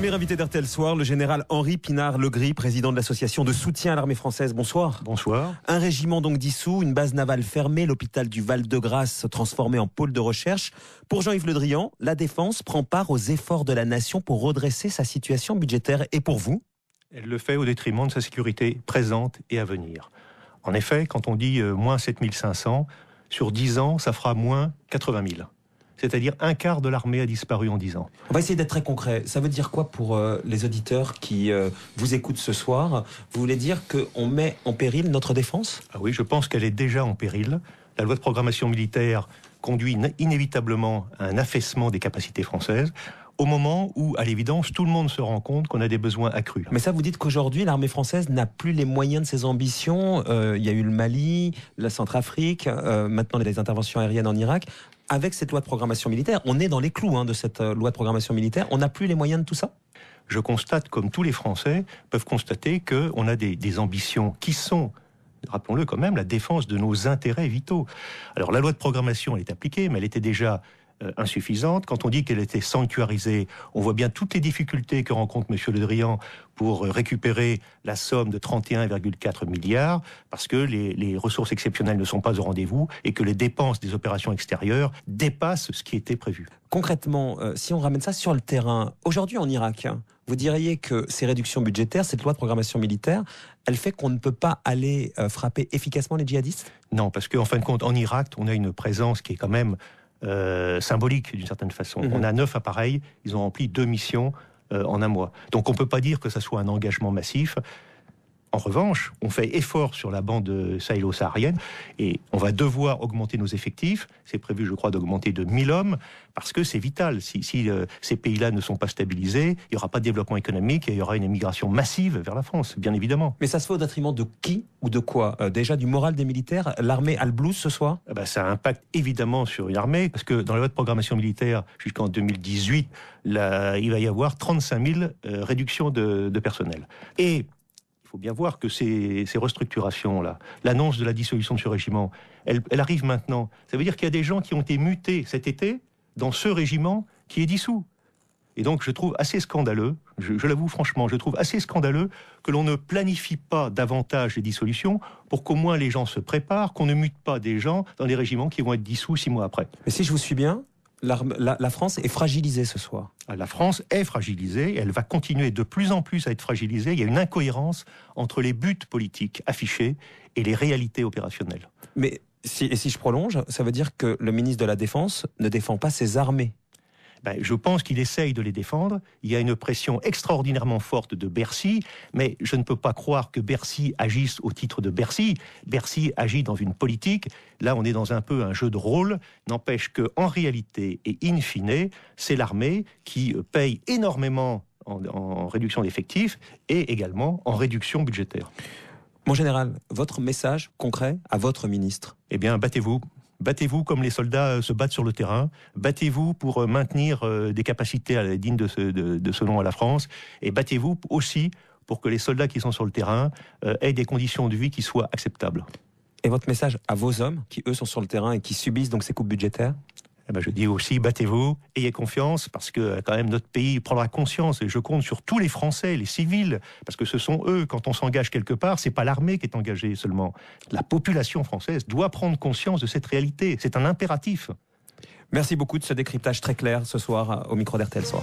Premier invité d'RTL Soir, le général Henri Pinard-Legris, président de l'association de soutien à l'armée française. Bonsoir. Bonsoir. Un régiment donc dissous, une base navale fermée, l'hôpital du Val-de-Grâce transformé en pôle de recherche. Pour Jean-Yves Le Drian, la défense prend part aux efforts de la nation pour redresser sa situation budgétaire. Et pour vous Elle le fait au détriment de sa sécurité présente et à venir. En effet, quand on dit euh, moins 7500, sur 10 ans, ça fera moins 80 000 c'est-à-dire un quart de l'armée a disparu en 10 ans. On va essayer d'être très concret. Ça veut dire quoi pour euh, les auditeurs qui euh, vous écoutent ce soir Vous voulez dire qu'on met en péril notre défense Ah oui, je pense qu'elle est déjà en péril. La loi de programmation militaire conduit inévitablement à un affaissement des capacités françaises au moment où, à l'évidence, tout le monde se rend compte qu'on a des besoins accrus. Mais ça, vous dites qu'aujourd'hui, l'armée française n'a plus les moyens de ses ambitions. Euh, il y a eu le Mali, la Centrafrique, euh, maintenant les interventions aériennes en Irak. Avec cette loi de programmation militaire, on est dans les clous hein, de cette euh, loi de programmation militaire. On n'a plus les moyens de tout ça Je constate, comme tous les Français peuvent constater, qu'on a des, des ambitions qui sont rappelons-le quand même, la défense de nos intérêts vitaux. Alors la loi de programmation, elle est appliquée, mais elle était déjà euh, insuffisante. Quand on dit qu'elle était sanctuarisée, on voit bien toutes les difficultés que rencontre M. Le Drian pour euh, récupérer la somme de 31,4 milliards, parce que les, ressources exceptionnelles ne sont pas au rendez-vous et que les dépenses des opérations extérieures dépassent ce qui était prévu. Concrètement, euh, si on ramène ça sur le terrain, aujourd'hui en Irak, hein, vous diriez que ces réductions budgétaires, cette loi de programmation militaire, elle fait qu'on ne peut pas aller frapper efficacement les djihadistes Non, parce qu'en fin de compte, en Irak, on a une présence qui est quand même euh, symbolique d'une certaine façon. Mhm. On a neuf appareils, ils ont rempli deux missions euh, en un mois. Donc on ne peut pas dire que ça soit un engagement massif. En revanche, on fait effort sur la bande sahélo-saharienne et on va devoir augmenter nos effectifs. C'est prévu, je crois, d'augmenter de 1000 hommes parce que c'est vital. Si, euh, ces pays-là ne sont pas stabilisés, il n'y aura pas de développement économique et il y aura une immigration massive vers la France, bien évidemment. Mais ça se fait au détriment de qui ou de quoi euh, Déjà du moral des militaires L'armée a le ce soir ben, Ça impacte évidemment sur l'armée parce que dans la loi de programmation militaire jusqu'en 2018, il va y avoir 35 000 euh, réductions de, de personnel. Et il faut bien voir que ces, restructurations-là, l'annonce de la dissolution de ce régiment, elle, arrive maintenant. Ça veut dire qu'il y a des gens qui ont été mutés cet été dans ce régiment qui est dissous. Et donc je trouve assez scandaleux, je, l'avoue franchement, je trouve assez scandaleux que l'on ne planifie pas davantage les dissolutions pour qu'au moins les gens se préparent, qu'on ne mute pas des gens dans les régiments qui vont être dissous six mois après. Mais si je vous suis bien, la, France est fragilisée ce soir. Ah, la France est fragilisée, elle va continuer de plus en plus à être fragilisée. Il y a une incohérence entre les buts politiques affichés et les réalités opérationnelles. Mais si je prolonge, ça veut dire que le ministre de la Défense ne défend pas ses armées. Ben, je pense qu'il essaye de les défendre. Il y a une pression extraordinairement forte de Bercy, mais je ne peux pas croire que Bercy agisse au titre de Bercy. Bercy agit dans une politique. Là, on est dans un peu un jeu de rôle. N'empêche que, en réalité et in fine, c'est l'armée qui paye énormément en réduction d'effectifs et également en réduction budgétaire. Mon général, votre message concret à votre ministre Eh bien, battez-vous. Battez-vous comme les soldats euh, se battent sur le terrain. Battez-vous pour euh, maintenir euh, des capacités dignes de ce, nom à la France. Et battez-vous aussi pour que les soldats qui sont sur le terrain aient des conditions de vie qui soient acceptables. Et votre message à vos hommes qui, eux, sont sur le terrain et qui subissent donc ces coupes budgétaires eh ben, je dis aussi battez-vous, ayez confiance, parce que euh, quand même notre pays prendra conscience, et je compte sur tous les Français, les civils, parce que ce sont eux, quand on s'engage quelque part, c'est pas l'armée qui est engagée seulement. La population française doit prendre conscience de cette réalité, c'est un impératif. Merci beaucoup de ce décryptage très clair ce soir euh, au micro d'RTL Soir.